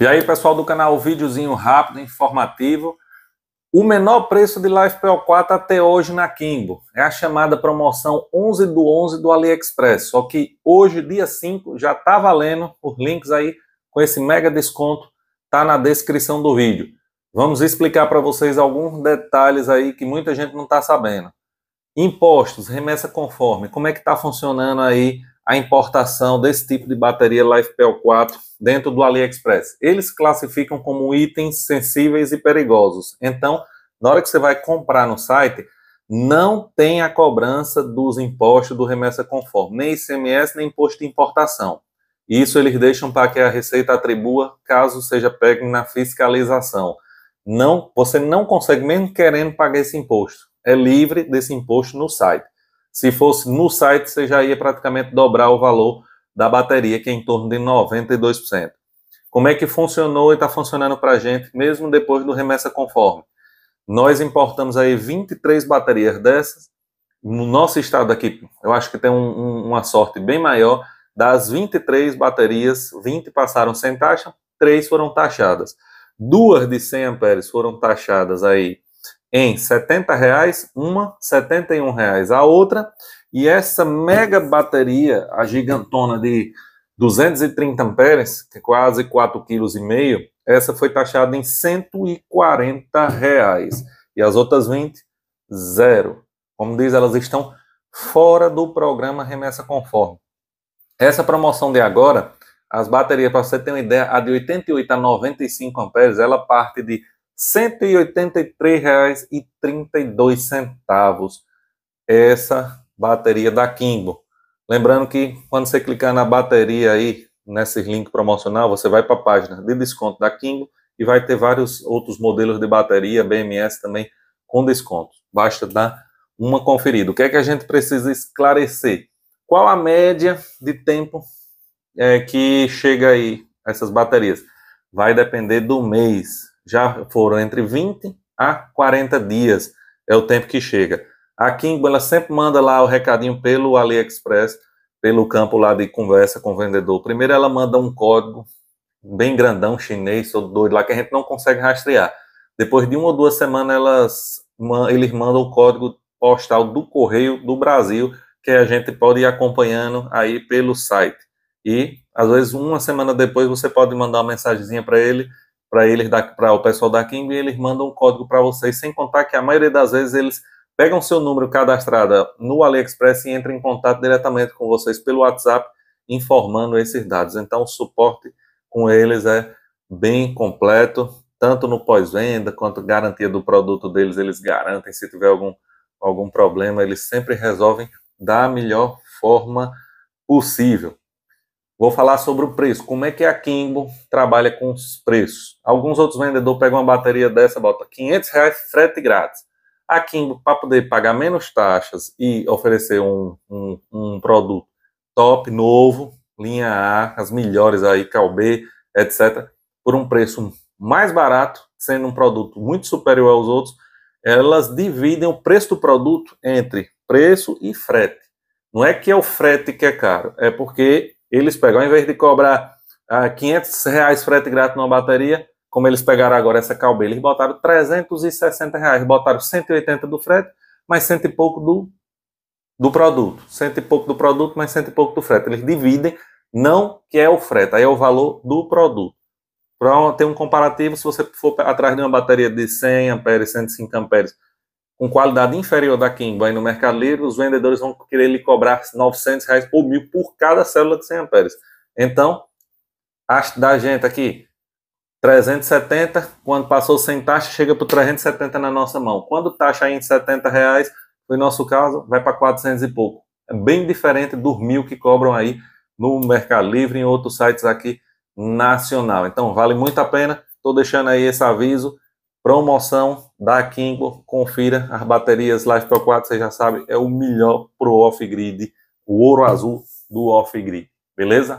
E aí, pessoal do canal, videozinho rápido, informativo. O menor preço de Life PO4 até hoje na Kimbo é a chamada promoção 11 do 11 do AliExpress. Só que hoje, dia 5, já está valendo. Os links aí com esse mega desconto tá na descrição do vídeo. Vamos explicar para vocês alguns detalhes aí que muita gente não está sabendo. Impostos, remessa conforme, como é que está funcionando aí a importação desse tipo de bateria LifePel 4 dentro do AliExpress. Eles classificam como itens sensíveis e perigosos. Então, na hora que você vai comprar no site, não tem a cobrança dos impostos do remessa conforme, nem ICMS, nem imposto de importação. Isso eles deixam para que a Receita atribua caso seja pego na fiscalização. Não, você não consegue mesmo querendo pagar esse imposto. É livre desse imposto no site. Se fosse no site, você já ia praticamente dobrar o valor da bateria, que é em torno de 92%. Como é que funcionou e está funcionando para a gente, mesmo depois do remessa conforme? Nós importamos aí 23 baterias dessas. No nosso estado aqui, eu acho que tem um, um, uma sorte bem maior. Das 23 baterias, 20 passaram sem taxa, 3 foram taxadas. Duas de 100 amperes foram taxadas aí em R$ 70,00, uma R$ 71,00 a outra, e essa mega bateria, a gigantona de 230 amperes, que é quase 4,5 kg, essa foi taxada em R$ 140,00, e as outras 20, zero. Como diz, elas estão fora do programa Remessa Conforme. Essa promoção de agora, as baterias, para você ter uma ideia, a de 88 a 95 amperes, ela parte de R$ 183,32. Essa bateria da Kimbo. Lembrando que quando você clicar na bateria aí, nesse link promocional, você vai para a página de desconto da Kimbo e vai ter vários outros modelos de bateria, BMS também, com desconto. Basta dar uma conferida. O que é que a gente precisa esclarecer? Qual a média de tempo é, que chega aí essas baterias? Vai depender do mês já foram entre 20 a 40 dias, é o tempo que chega. A Kimbo, ela sempre manda lá o recadinho pelo AliExpress, pelo campo lá de conversa com o vendedor. Primeiro ela manda um código bem grandão, chinês, ou doido lá, que a gente não consegue rastrear. Depois de uma ou duas semanas, elas, eles mandam o código postal do Correio do Brasil, que a gente pode ir acompanhando aí pelo site. E, às vezes, uma semana depois, você pode mandar uma mensagenzinha para ele para eles, para o pessoal da Kimber, eles mandam um código para vocês, sem contar que a maioria das vezes eles pegam seu número cadastrado no AliExpress e entram em contato diretamente com vocês pelo WhatsApp, informando esses dados. Então, o suporte com eles é bem completo, tanto no pós-venda quanto garantia do produto deles, eles garantem. Se tiver algum, algum problema, eles sempre resolvem da melhor forma possível. Vou falar sobre o preço. Como é que a Kimbo trabalha com os preços? Alguns outros vendedores pegam uma bateria dessa, bota 500 reais frete grátis. A Kimbo, para poder pagar menos taxas e oferecer um, um, um, produto top, novo, linha A, as melhores aí, Calb, etc., por um preço mais barato, sendo um produto muito superior aos outros, elas dividem o preço do produto entre preço e frete. Não é que é o frete que é caro, é porque eles pegam, ao invés de cobrar ah, 500 reais frete grátis numa bateria, como eles pegaram agora essa Calbe, eles botaram 360 reais, botaram 180 do frete, mais cento e pouco do, do produto. Cento e pouco do produto, mais cento e pouco do frete. Eles dividem, não que é o frete, aí é o valor do produto. Para ter um comparativo, se você for atrás de uma bateria de 100 amperes, 105 amperes, com qualidade inferior da Kimba aí no Mercado Livre, os vendedores vão querer lhe cobrar 900 reais ou mil por cada célula de 100 amperes. Então, da gente aqui, 370, quando passou sem taxa, chega para 370 na nossa mão. Quando taxa aí em 70 reais, no nosso caso, vai para 400 e pouco. É bem diferente dos mil que cobram aí no Mercado Livre e em outros sites aqui nacional. Então, vale muito a pena. Estou deixando aí esse aviso. Promoção da Kingo, confira as baterias Life Pro 4, você já sabe, é o melhor pro off-grid, o ouro azul do off-grid, beleza?